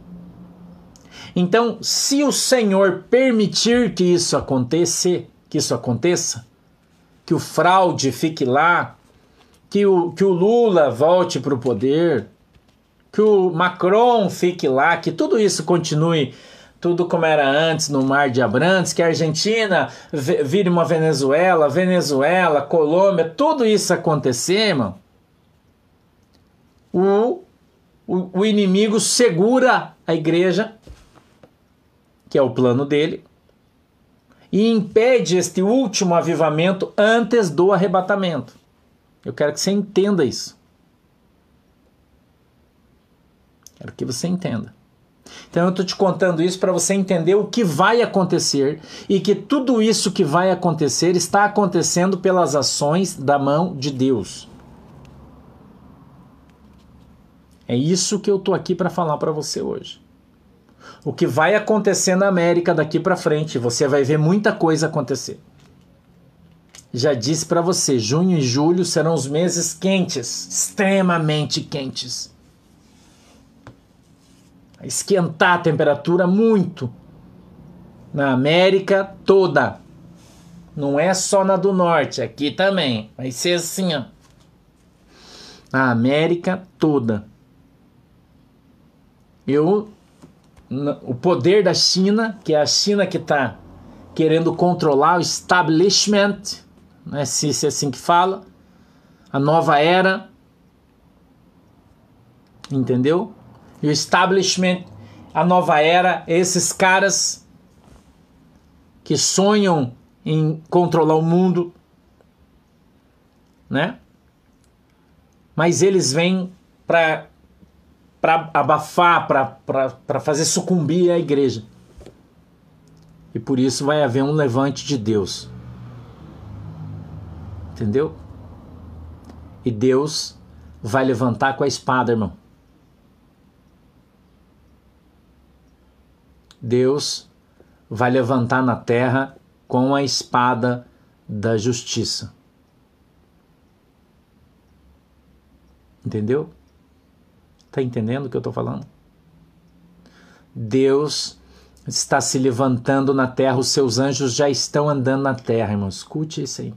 Então, se o Senhor permitir que isso aconteça, que isso aconteça, que o fraude fique lá, que o, que o Lula volte para o poder, que o Macron fique lá, que tudo isso continue tudo como era antes no Mar de Abrantes, que a Argentina vire uma Venezuela, Venezuela, Colômbia, tudo isso acontecer, mano, o o, o inimigo segura a igreja, que é o plano dele, e impede este último avivamento antes do arrebatamento. Eu quero que você entenda isso. Quero que você entenda. Então eu estou te contando isso para você entender o que vai acontecer e que tudo isso que vai acontecer está acontecendo pelas ações da mão de Deus. É isso que eu tô aqui para falar para você hoje. O que vai acontecer na América daqui para frente, você vai ver muita coisa acontecer. Já disse para você, junho e julho serão os meses quentes, extremamente quentes. Vai esquentar a temperatura muito na América toda. Não é só na do norte, aqui também. Vai ser assim, ó. Na América toda eu o poder da China, que é a China que está querendo controlar o establishment, né, se, se é assim que fala, a nova era, entendeu? E o establishment, a nova era, esses caras que sonham em controlar o mundo, né? Mas eles vêm para para abafar, para fazer sucumbir a igreja. E por isso vai haver um levante de Deus. Entendeu? E Deus vai levantar com a espada, irmão. Deus vai levantar na terra com a espada da justiça. Entendeu? Está entendendo o que eu estou falando? Deus está se levantando na terra, os seus anjos já estão andando na terra, irmão. Escute isso aí.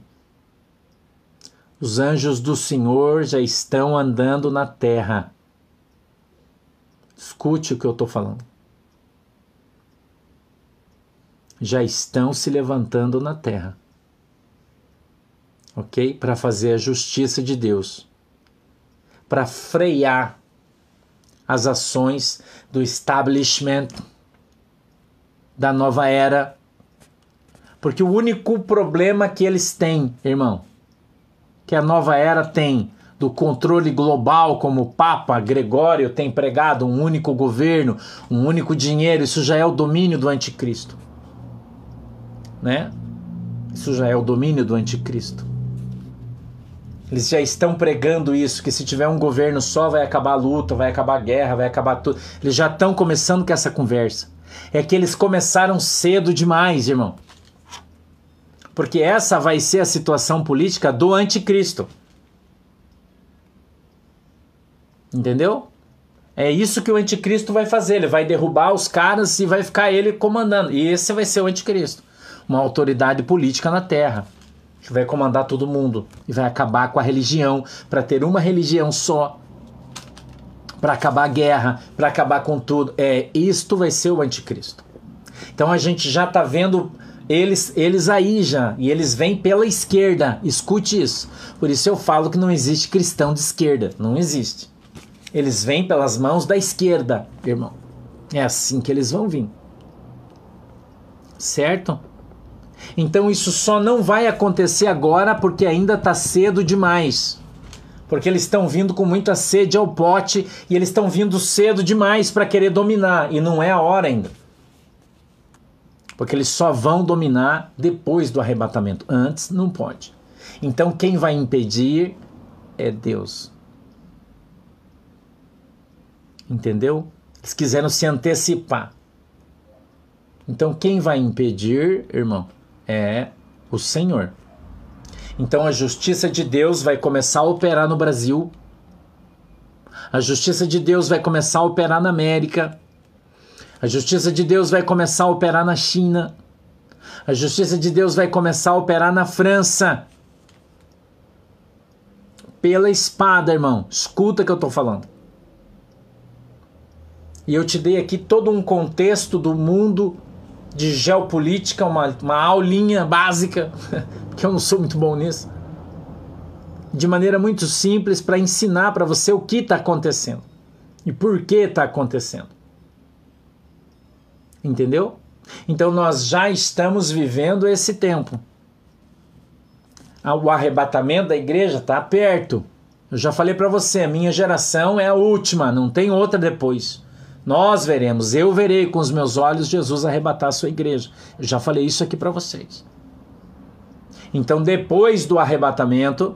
Os anjos do Senhor já estão andando na terra. Escute o que eu estou falando. Já estão se levantando na terra. Ok? Para fazer a justiça de Deus. Para frear as ações do establishment da nova era. Porque o único problema que eles têm, irmão, que a nova era tem do controle global, como o Papa Gregório tem pregado, um único governo, um único dinheiro, isso já é o domínio do anticristo. Né? Isso já é o domínio do anticristo. Eles já estão pregando isso, que se tiver um governo só vai acabar a luta, vai acabar a guerra, vai acabar tudo. Eles já estão começando com essa conversa. É que eles começaram cedo demais, irmão. Porque essa vai ser a situação política do anticristo. Entendeu? É isso que o anticristo vai fazer. Ele vai derrubar os caras e vai ficar ele comandando. E esse vai ser o anticristo uma autoridade política na terra que vai comandar todo mundo e vai acabar com a religião para ter uma religião só para acabar a guerra, para acabar com tudo. É, isto vai ser o anticristo. Então a gente já está vendo eles, eles aí já, e eles vêm pela esquerda. Escute isso. Por isso eu falo que não existe cristão de esquerda, não existe. Eles vêm pelas mãos da esquerda, irmão. É assim que eles vão vir. Certo? Então isso só não vai acontecer agora porque ainda está cedo demais. Porque eles estão vindo com muita sede ao pote e eles estão vindo cedo demais para querer dominar e não é a hora ainda. Porque eles só vão dominar depois do arrebatamento. Antes não pode. Então quem vai impedir é Deus. Entendeu? Eles quiseram se antecipar. Então, quem vai impedir, irmão? é o Senhor. Então a justiça de Deus vai começar a operar no Brasil. A justiça de Deus vai começar a operar na América. A justiça de Deus vai começar a operar na China. A justiça de Deus vai começar a operar na França. Pela espada, irmão. Escuta o que eu estou falando. E eu te dei aqui todo um contexto do mundo de geopolítica, uma, uma aulinha básica, porque eu não sou muito bom nisso, de maneira muito simples para ensinar para você o que está acontecendo e por que está acontecendo. Entendeu? Então nós já estamos vivendo esse tempo. O arrebatamento da igreja está perto. Eu já falei para você, a minha geração é a última, não tem outra depois. Nós veremos, eu verei com os meus olhos Jesus arrebatar a sua igreja. Eu já falei isso aqui para vocês. Então, depois do arrebatamento,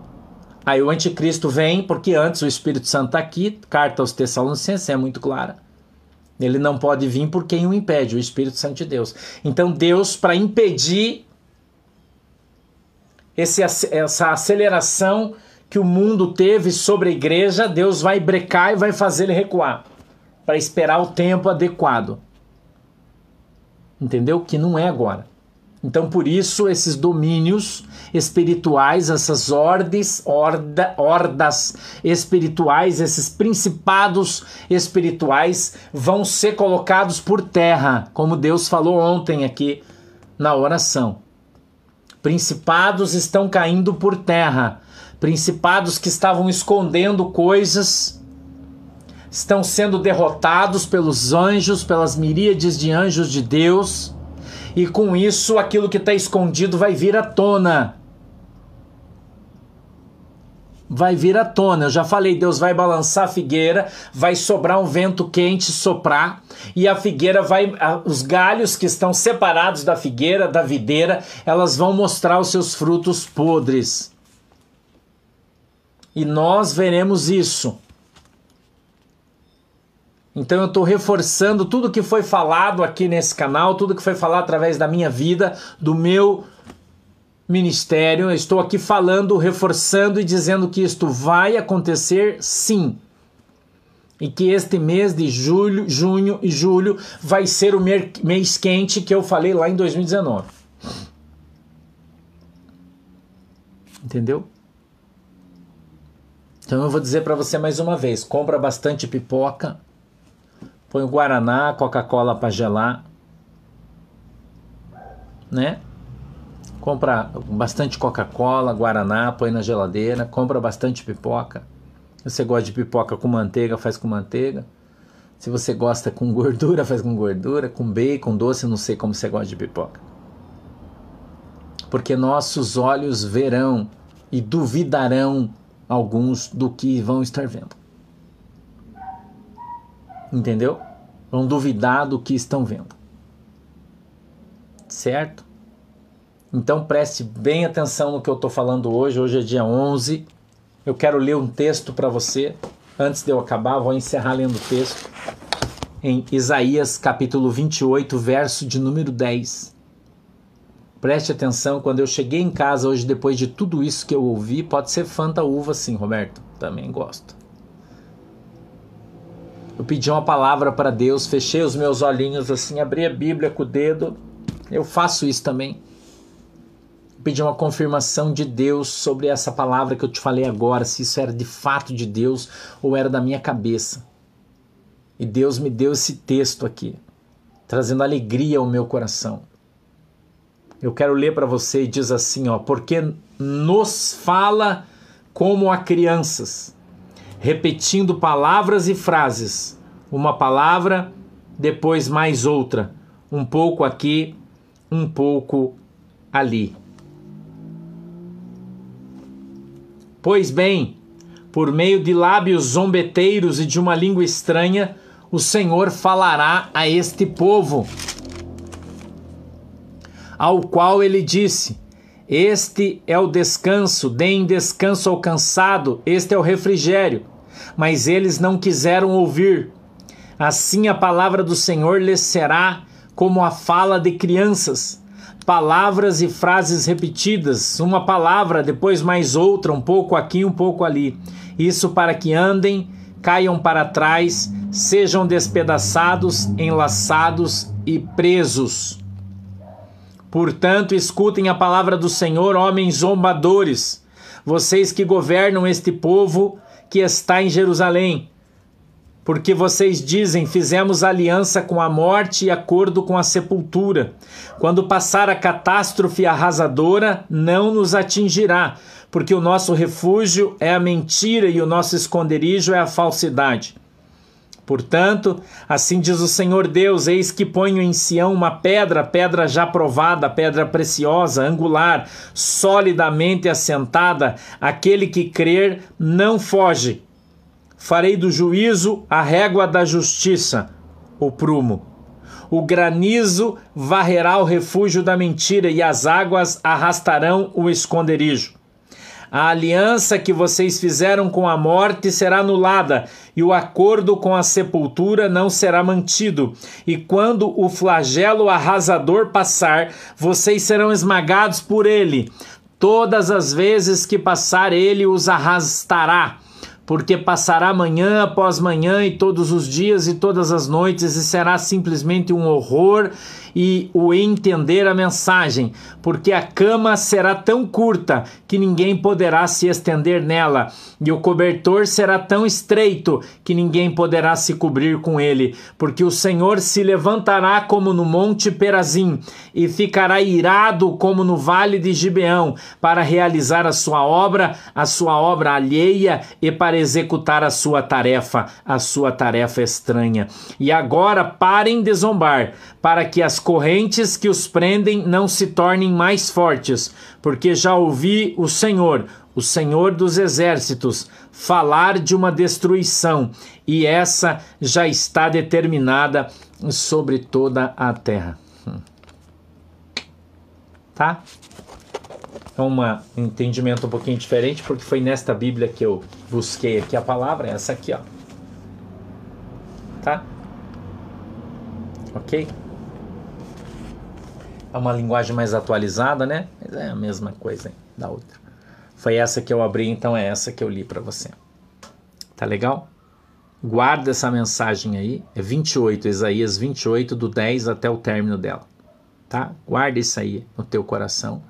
aí o anticristo vem, porque antes o Espírito Santo está aqui, carta aos Tessalonicenses é muito clara. Ele não pode vir por quem o impede, o Espírito Santo de Deus. Então, Deus, para impedir esse, essa aceleração que o mundo teve sobre a igreja, Deus vai brecar e vai fazer ele recuar para esperar o tempo adequado. Entendeu? Que não é agora. Então, por isso, esses domínios espirituais, essas ordens, horda, hordas espirituais, esses principados espirituais vão ser colocados por terra, como Deus falou ontem aqui na oração. Principados estão caindo por terra, principados que estavam escondendo coisas estão sendo derrotados pelos anjos, pelas miríades de anjos de Deus, e com isso aquilo que está escondido vai vir à tona. Vai vir à tona. Eu já falei, Deus vai balançar a figueira, vai sobrar um vento quente soprar, e a figueira vai. Os galhos que estão separados da figueira, da videira, elas vão mostrar os seus frutos podres. E nós veremos isso. Então eu estou reforçando tudo que foi falado aqui nesse canal, tudo que foi falado através da minha vida, do meu ministério. Eu estou aqui falando, reforçando e dizendo que isto vai acontecer sim. E que este mês de julho, junho e julho vai ser o mês quente que eu falei lá em 2019. Entendeu? Então eu vou dizer para você mais uma vez, compra bastante pipoca, põe o guaraná, Coca-Cola para gelar, né? Compra bastante Coca-Cola, guaraná, põe na geladeira, compra bastante pipoca. Se você gosta de pipoca com manteiga, faz com manteiga. Se você gosta com gordura, faz com gordura, com bacon, doce, não sei como você gosta de pipoca. Porque nossos olhos verão e duvidarão alguns do que vão estar vendo. Entendeu? Vão duvidar do que estão vendo. Certo? Então preste bem atenção no que eu estou falando hoje. Hoje é dia 11. Eu quero ler um texto para você. Antes de eu acabar, vou encerrar lendo o texto. Em Isaías capítulo 28, verso de número 10. Preste atenção, quando eu cheguei em casa hoje, depois de tudo isso que eu ouvi, pode ser fanta uva sim, Roberto. Também gosto. Eu pedi uma palavra para Deus, fechei os meus olhinhos assim, abri a Bíblia com o dedo. Eu faço isso também. Pedi uma confirmação de Deus sobre essa palavra que eu te falei agora, se isso era de fato de Deus ou era da minha cabeça. E Deus me deu esse texto aqui, trazendo alegria ao meu coração. Eu quero ler para você e diz assim, ó, porque nos fala como a crianças repetindo palavras e frases, uma palavra, depois mais outra, um pouco aqui, um pouco ali. Pois bem, por meio de lábios zombeteiros e de uma língua estranha, o Senhor falará a este povo, ao qual ele disse: este é o descanso, deem descanso ao cansado, este é o refrigério. Mas eles não quiseram ouvir. Assim a palavra do Senhor lhes será como a fala de crianças. Palavras e frases repetidas, uma palavra, depois mais outra, um pouco aqui, um pouco ali. Isso para que andem, caiam para trás, sejam despedaçados, enlaçados e presos. Portanto, escutem a palavra do Senhor, homens zombadores, vocês que governam este povo que está em Jerusalém. Porque vocês dizem: fizemos aliança com a morte e acordo com a sepultura. Quando passar a catástrofe arrasadora, não nos atingirá, porque o nosso refúgio é a mentira e o nosso esconderijo é a falsidade. Portanto, assim diz o Senhor Deus: Eis que ponho em Sião uma pedra, pedra já provada, pedra preciosa, angular, solidamente assentada. Aquele que crer não foge. Farei do juízo a régua da justiça, o prumo. O granizo varrerá o refúgio da mentira e as águas arrastarão o esconderijo. A aliança que vocês fizeram com a morte será anulada, e o acordo com a sepultura não será mantido. E quando o flagelo arrasador passar, vocês serão esmagados por ele. Todas as vezes que passar, ele os arrastará porque passará manhã após manhã e todos os dias e todas as noites e será simplesmente um horror e o entender a mensagem, porque a cama será tão curta que ninguém poderá se estender nela, e o cobertor será tão estreito que ninguém poderá se cobrir com ele, porque o Senhor se levantará como no monte Perazim e ficará irado como no vale de Gibeão, para realizar a sua obra, a sua obra alheia e para executar a sua tarefa, a sua tarefa estranha. E agora parem de zombar, para que as as correntes que os prendem não se tornem mais fortes, porque já ouvi o Senhor, o Senhor dos Exércitos, falar de uma destruição, e essa já está determinada sobre toda a terra. Hum. Tá? É um entendimento um pouquinho diferente, porque foi nesta Bíblia que eu busquei aqui a palavra, essa aqui, ó. Tá? Ok? É uma linguagem mais atualizada, né? Mas é a mesma coisa hein, da outra. Foi essa que eu abri, então é essa que eu li para você. Tá legal? Guarda essa mensagem aí, é 28, Isaías 28, do 10 até o término dela, tá? Guarda isso aí no teu coração,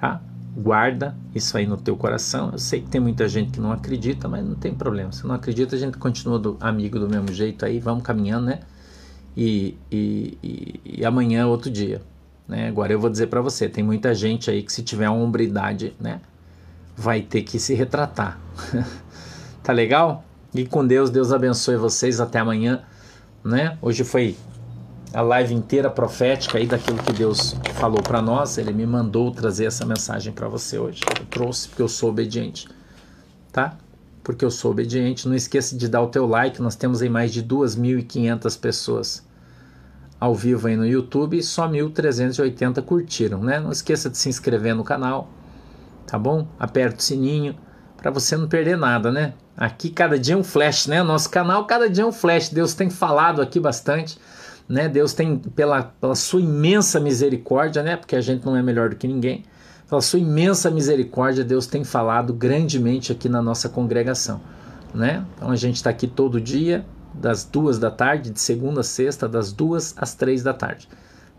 tá? Guarda isso aí no teu coração. Eu sei que tem muita gente que não acredita, mas não tem problema. Se não acredita, a gente continua do, amigo do mesmo jeito aí, vamos caminhando, né? E, e, e, e amanhã é outro dia. Né? Agora eu vou dizer para você, tem muita gente aí que se tiver uma hombridade, né, vai ter que se retratar. tá legal? E com Deus, Deus abençoe vocês até amanhã, né? Hoje foi a live inteira profética aí daquilo que Deus falou para nós, ele me mandou trazer essa mensagem para você hoje. Eu trouxe porque eu sou obediente, tá? Porque eu sou obediente. Não esqueça de dar o teu like, nós temos aí mais de 2.500 pessoas ao vivo aí no YouTube, só 1.380 curtiram, né? Não esqueça de se inscrever no canal, tá bom? Aperta o sininho para você não perder nada, né? Aqui cada dia é um flash, né? Nosso canal cada dia é um flash. Deus tem falado aqui bastante, né? Deus tem pela, pela sua imensa misericórdia, né? Porque a gente não é melhor do que ninguém. Pela sua imensa misericórdia, Deus tem falado grandemente aqui na nossa congregação, né? Então a gente está aqui todo dia, das duas da tarde, de segunda a sexta, das duas às três da tarde.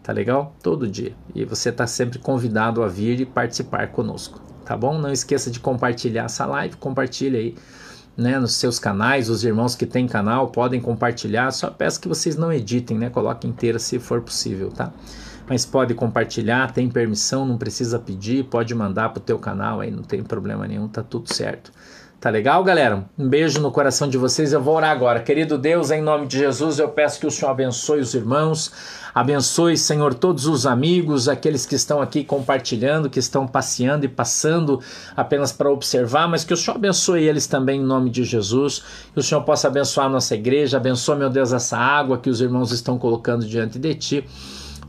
Tá legal? Todo dia. E você está sempre convidado a vir e participar conosco, tá bom? Não esqueça de compartilhar essa live, compartilha aí né, nos seus canais, os irmãos que têm canal podem compartilhar. Só peço que vocês não editem, né? Coloquem inteira se for possível, tá? Mas pode compartilhar, tem permissão, não precisa pedir, pode mandar para o teu canal aí, não tem problema nenhum, tá tudo certo. Tá legal, galera? Um beijo no coração de vocês. Eu vou orar agora. Querido Deus, em nome de Jesus, eu peço que o Senhor abençoe os irmãos, abençoe, Senhor, todos os amigos, aqueles que estão aqui compartilhando, que estão passeando e passando apenas para observar, mas que o Senhor abençoe eles também em nome de Jesus. Que o Senhor possa abençoar a nossa igreja, abençoe, meu Deus, essa água que os irmãos estão colocando diante de ti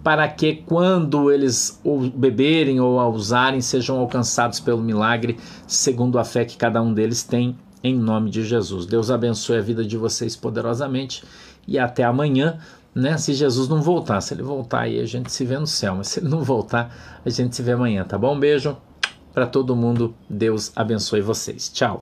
para que quando eles beberem ou a usarem sejam alcançados pelo milagre, segundo a fé que cada um deles tem, em nome de Jesus. Deus abençoe a vida de vocês poderosamente e até amanhã, né? Se Jesus não voltar, se ele voltar aí a gente se vê no céu, mas se ele não voltar, a gente se vê amanhã, tá bom? beijo para todo mundo. Deus abençoe vocês. Tchau.